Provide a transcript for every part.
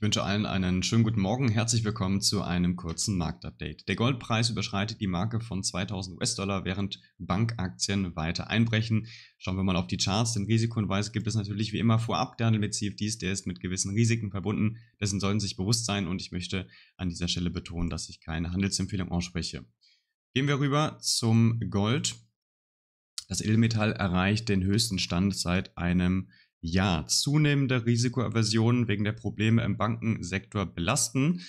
Ich wünsche allen einen schönen guten Morgen. Herzlich willkommen zu einem kurzen Marktupdate. Der Goldpreis überschreitet die Marke von 2000 US-Dollar, während Bankaktien weiter einbrechen. Schauen wir mal auf die Charts. Den Risikohinweis gibt es natürlich wie immer vorab. Der Handel mit CFDs, der ist mit gewissen Risiken verbunden. Dessen sollten Sie sich bewusst sein und ich möchte an dieser Stelle betonen, dass ich keine Handelsempfehlung ausspreche. Gehen wir rüber zum Gold. Das Edelmetall erreicht den höchsten Stand seit einem Jahr ja zunehmende Risikoaversionen wegen der Probleme im Bankensektor belasten.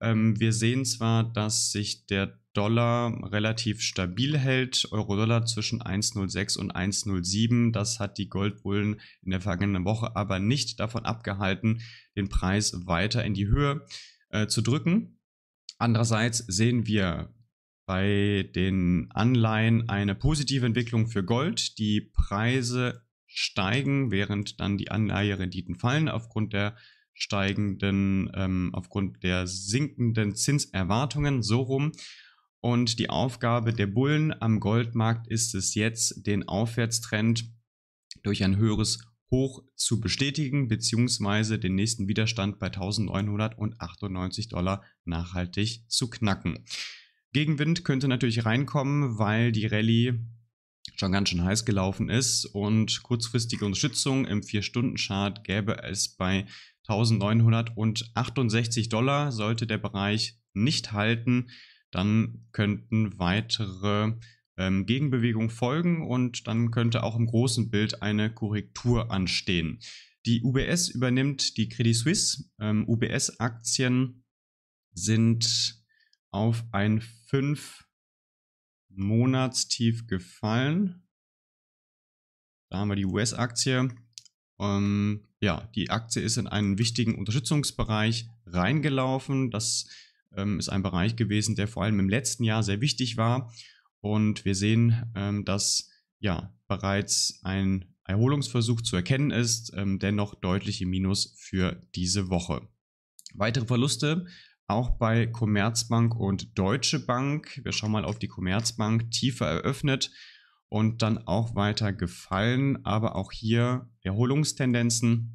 Ähm, wir sehen zwar, dass sich der Dollar relativ stabil hält, Euro-Dollar zwischen 1,06 und 1,07. Das hat die Goldbullen in der vergangenen Woche aber nicht davon abgehalten, den Preis weiter in die Höhe äh, zu drücken. Andererseits sehen wir bei den Anleihen eine positive Entwicklung für Gold. Die Preise steigen, während dann die Anleiherenditen fallen aufgrund der steigenden, ähm, aufgrund der sinkenden Zinserwartungen so rum. Und die Aufgabe der Bullen am Goldmarkt ist es jetzt, den Aufwärtstrend durch ein höheres Hoch zu bestätigen, beziehungsweise den nächsten Widerstand bei 1998 Dollar nachhaltig zu knacken. Gegenwind könnte natürlich reinkommen, weil die Rallye schon ganz schön heiß gelaufen ist und kurzfristige Unterstützung im 4-Stunden-Chart gäbe es bei 1968 Dollar. Sollte der Bereich nicht halten, dann könnten weitere ähm, Gegenbewegungen folgen und dann könnte auch im großen Bild eine Korrektur anstehen. Die UBS übernimmt die Credit Suisse. Ähm, UBS-Aktien sind auf ein 5 Monatstief gefallen. Da haben wir die US-Aktie. Ähm, ja, die Aktie ist in einen wichtigen Unterstützungsbereich reingelaufen. Das ähm, ist ein Bereich gewesen, der vor allem im letzten Jahr sehr wichtig war. Und wir sehen, ähm, dass ja bereits ein Erholungsversuch zu erkennen ist, ähm, dennoch deutliche Minus für diese Woche. Weitere Verluste auch bei Commerzbank und Deutsche Bank. Wir schauen mal auf die Commerzbank, tiefer eröffnet und dann auch weiter gefallen, aber auch hier Erholungstendenzen.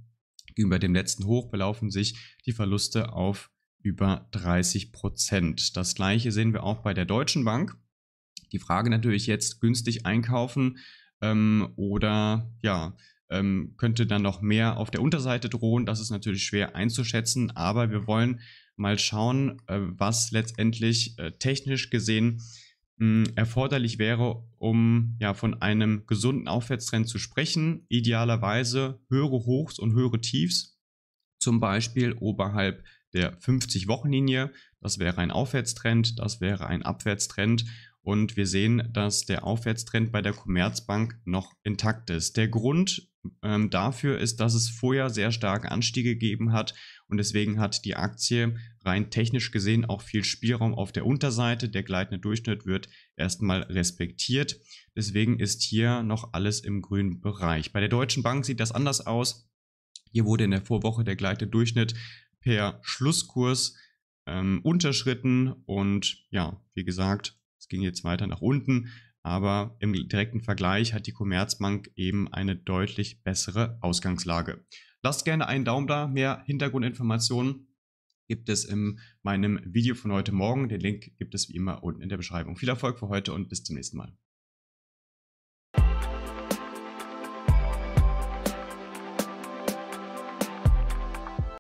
Über dem letzten Hoch belaufen sich die Verluste auf über 30 Prozent. Das gleiche sehen wir auch bei der Deutschen Bank. Die Frage natürlich jetzt günstig einkaufen ähm, oder ja, ähm, könnte dann noch mehr auf der Unterseite drohen. Das ist natürlich schwer einzuschätzen, aber wir wollen mal schauen, äh, was letztendlich äh, technisch gesehen hm, erforderlich wäre, um ja von einem gesunden Aufwärtstrend zu sprechen. Idealerweise höhere Hochs und höhere Tiefs, zum Beispiel oberhalb der 50-Wochenlinie. Das wäre ein Aufwärtstrend, das wäre ein Abwärtstrend und wir sehen, dass der Aufwärtstrend bei der Commerzbank noch intakt ist. Der Grund ähm, dafür ist, dass es vorher sehr starken Anstiege gegeben hat und deswegen hat die Aktie rein technisch gesehen auch viel Spielraum auf der Unterseite. Der gleitende Durchschnitt wird erstmal respektiert. Deswegen ist hier noch alles im grünen Bereich. Bei der Deutschen Bank sieht das anders aus. Hier wurde in der Vorwoche der gleitende Durchschnitt per Schlusskurs ähm, unterschritten und ja, wie gesagt, es ging jetzt weiter nach unten, aber im direkten Vergleich hat die Commerzbank eben eine deutlich bessere Ausgangslage. Lasst gerne einen Daumen da, mehr Hintergrundinformationen gibt es in meinem Video von heute Morgen. Den Link gibt es wie immer unten in der Beschreibung. Viel Erfolg für heute und bis zum nächsten Mal.